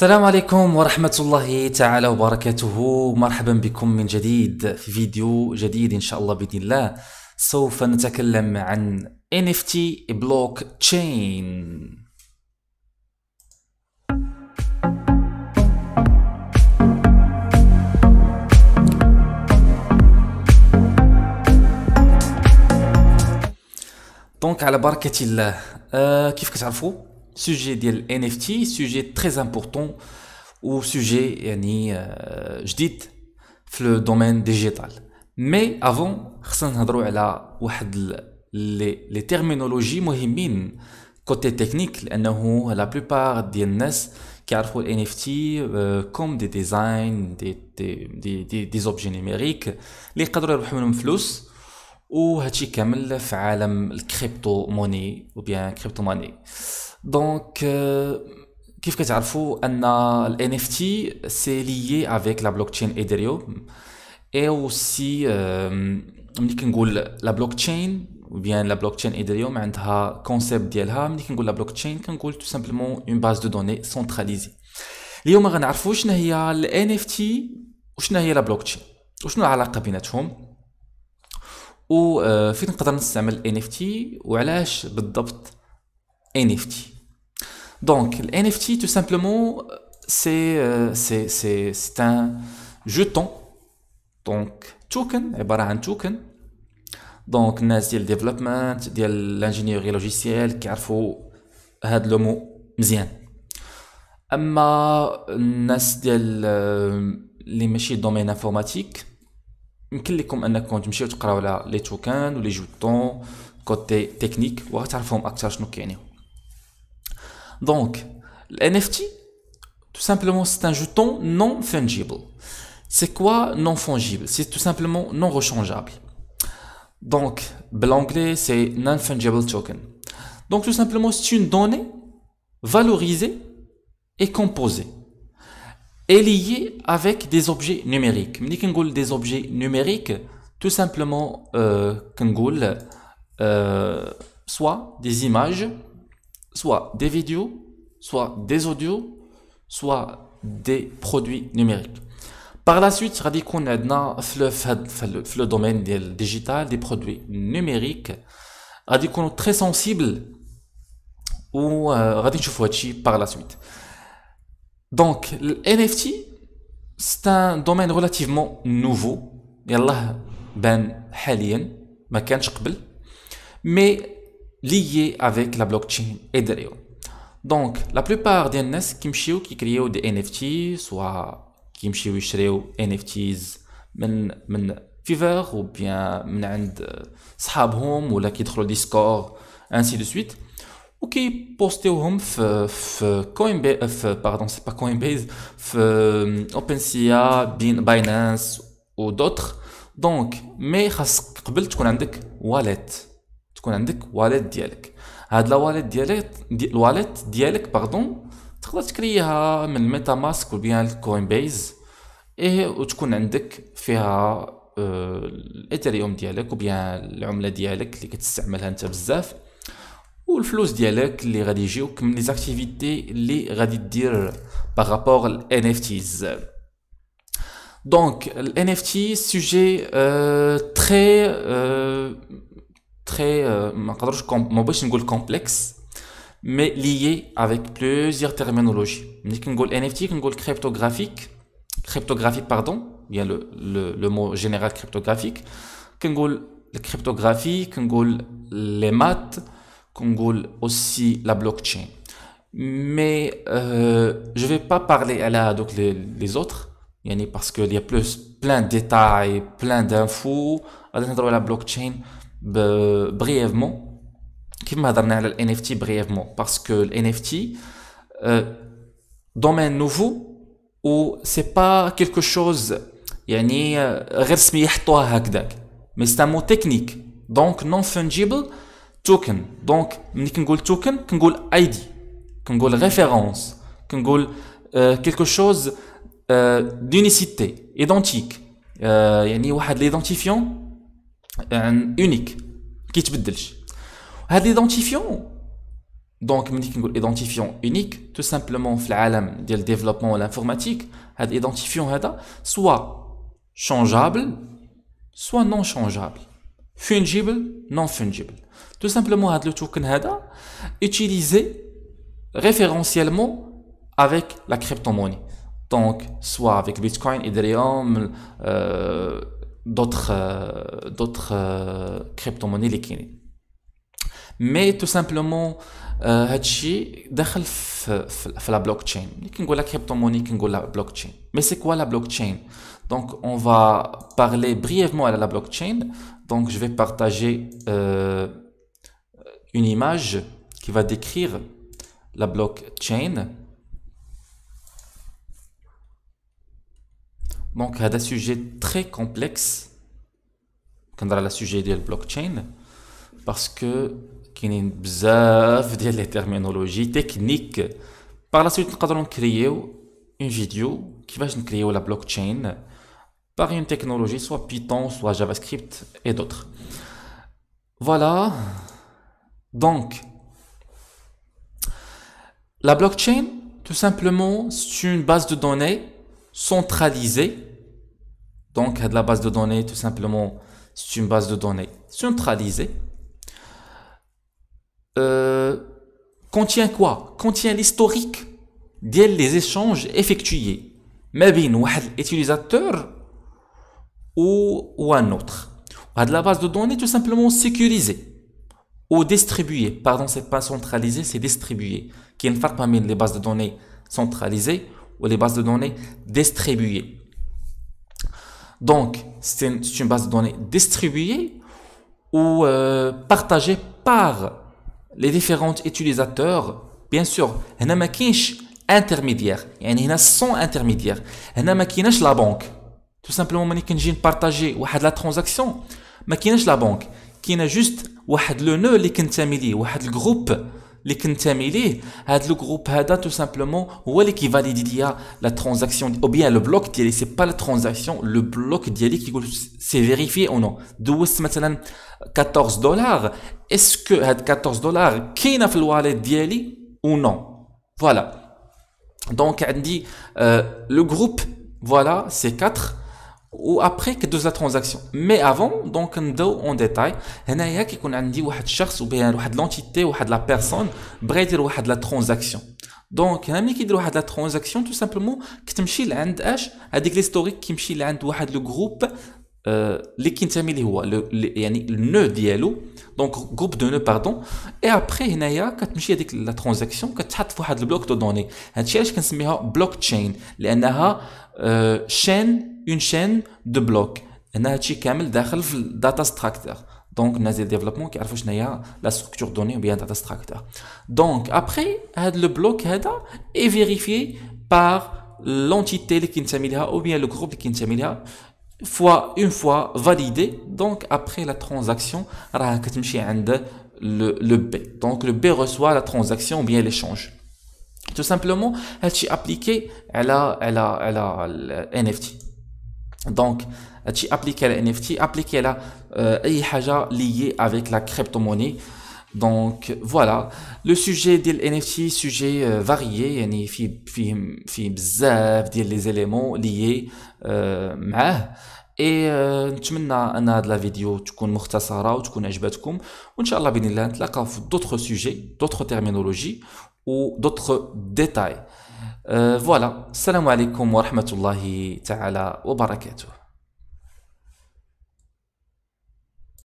السلام عليكم ورحمة الله تعالى وبركاته مرحبا بكم من جديد في فيديو جديد إن شاء الله بإذن الله سوف نتكلم عن NFT بلوك تشين دونك على بركة الله آه كيف كتعرفوا sujet de NFT, sujet très important ou sujet, yani, euh, je dis, le domaine digital. Mais avant, on va parler des terminologies importantes côté technique, parce la plupart des gens qui font le NFT comme des designs, des, des, des, des, objets numériques, les cadres de l'argent flux, وهادشي كامل في عالم الكريبتو موني وبيان كريبتو crypto أه دونك كيف كتعرفوا ان ال NFT سي ليي افيك لا بلوك تشين ايثيريوم اي اوسي ملي كنقول لا بلوك تشين بيان لا بلوك تشين ايثيريوم عندها كونسيبت ديالها ملي كنقول لا بلوك تشين كنقول تو سامبلومون اون باز دو دوني سونتراليزي اليوم غنعرفوا شنو هي ال NFT وشنو هي لا بلوك تشين وشنو العلاقه بيناتهم وفين نقدر نستعمل اف NFT وعلاش بالضبط NFT donc l'NFT tout simplement euh, c'est c'est c'est un jeton donc token c'est un token donc les gens de développement de l'ingénierie logicielle qui savent ce mot c'est bien mais les gens qui qui travaillent dans l'informatique je vous dis que si vous allez lire les tokens les jetons les techniques vous saurez plus ce que donc, l'NFT, tout simplement, c'est un jeton non fungible. C'est quoi non fungible C'est tout simplement non rechangeable. Donc, l'anglais, c'est non-fungible token. Donc, tout simplement, c'est une donnée valorisée et composée est liée avec des objets numériques. des objets numériques, tout simplement, euh, euh soit des images, soit des vidéos, soit des audios, soit des produits numériques. Par la suite, Radikon est dans le domaine digital digital des produits numériques, est très sensible euh, ou غادي par la suite. Donc, le NFT c'est un domaine relativement nouveau. il ben Halien, ما كانش قبل. Mais liés avec la blockchain Ethereum. Donc, la plupart des NS qui créent des NFT, soit qui ont des NFTs de Fever, ou bien de euh, Sahab Home, ou là qui le Discord, ainsi de suite, ou qui postent sur Coinbase, pardon, c'est pas Coinbase, f, euh, OpenSea, Binance, ou d'autres. Donc, mais, que tu as une wallet. تكون عندك واليت ديالك هاد لا واليت ديالك دي الواليت ديالك باردون تقدر تكريها من ميتا ماسك ولا الكوين بيز ايه وتكون عندك فيها اه الايثيريوم ديالك وبيان العمله ديالك اللي كتستعملها انت بزاف والفلوس ديالك اللي غادي يجيوك من لي زاكتيفيتي اللي غادي دير باغابور ان اف تيز دونك ان اف تي سوجي تري très euh, complexe mais lié avec plusieurs terminologies c'est une cryptographique cryptographie pardon bien le mot général cryptographique cryptographique cryptographie les maths aussi la blockchain mais euh, je vais pas parler à la donc les autres il y en est parce que il y a plus plein de détails plein d'infos à la blockchain brièvement qui هضرنا parler de l'NFT brièvement parce que l'NFT NFT euh, domaine nouveau où c'est pas quelque chose يعني غير à يحطوها mais c'est un mot technique donc non fungible token donc ملي كنقول token كنقول ID كنقول référence qu'un euh, quelque chose euh, d'unicité identique euh, يعني واحد l'identifiant euh, unique, qui ne change pas. Had identifiant donc quand dit identifiant unique, tout simplement dans le domaine le développement de l'informatique, cet identifiant soit changeable, soit non changeable. Fungible non fungible. Tout simplement le token hada utilisé référentiellement avec la crypto-monnaie donc soit avec Bitcoin Ethereum euh, d'autres euh, d'autres euh, crypto-monnaies liquides. Mais tout simplement, euh, Hachi دخل في la blockchain. la crypto-monnaie, la blockchain. Mais c'est quoi la blockchain Donc, on va parler brièvement à la blockchain. Donc, je vais partager une image qui va décrire la blockchain. Donc, c'est un sujet très complexe quand on a le sujet de blockchain, parce que qu'il y a de les terminologie technique. Par la suite, nous allons créer une vidéo qui va créer la blockchain par une technologie, soit Python, soit JavaScript et d'autres. Voilà. Donc, la blockchain, tout simplement, c'est une base de données Centralisé, Donc, de la base de données, tout simplement, c'est une base de données centralisée. Euh, contient quoi Contient l'historique des échanges effectués. Mais bien, utilisateur ou, un autre. De la base de données tout simplement sécurisée ou distribuée. Pardon, c'est pas centralisé, c'est distribué. Qui est une parmi les bases de données centralisées ou les bases de données distribuées. Donc, c'est une, base de données distribuée ou euh, partagée par les différents utilisateurs. Bien sûr, il n'y a pas intermédiaire. Il y a 100 intermédiaires. Il n'y a pas la banque. Tout simplement, il y a pas partagé la transaction. Il n'y a pas la banque. Il y a juste le nœud qui est le groupe. Les contaminés, avec le groupe HADA tout simplement, ou elle est la transaction, ou bien le bloc DLI, ce n'est pas la transaction, le bloc DLI qui c'est vérifié ou non. Deux maintenant 14 dollars. Est-ce que 14 dollars, qu'il a fallu aller ou non Voilà. Donc, elle euh, dit, le groupe, voilà, c'est quatre ou après que la transaction. Mais avant, donc, on en détail. Il qu'on a dit ou une personne ou bien une l'entité ou la personne qui dire une la transaction. Donc, qui y a une la transaction tout simplement qui est une personne qui l'historique qui est une personne le groupe euh, qui est une personne qui est une personne donc groupe de nœuds pardon et après il y a quand tu avec la transaction que tu as fait le bloc de données c'est ce qu'on appelle blockchain parce euh, qu'elle chaîne une chaîne de blocs. On a كامل داخل في data structure. Donc, on a le développement qui la structure donnée ou bien data structure. Donc, après, le bloc est vérifié par l'entité qui ou bien le groupe qui fois une fois validé. Donc, après la transaction, le, le B. Donc, le B reçoit la transaction ou bien l'échange. Tout simplement, elle est appliquée à la, à à à la NFT. Donc, tu appliques la NFT, appliques la euh, liée avec la crypto-monnaie. Donc voilà, le sujet de NFT, sujet euh, varié, il y a des éléments liés euh, اي e, euh, نتمنى ان هاد لا فيديو تكون مختصره وتكون عجبتكم وان شاء الله باذن الله نتلاقاو في دوطخ سوجي دوطخ تيرمينولوجي ودوطخ ديتاي فوالا السلام عليكم ورحمه الله تعالى وبركاته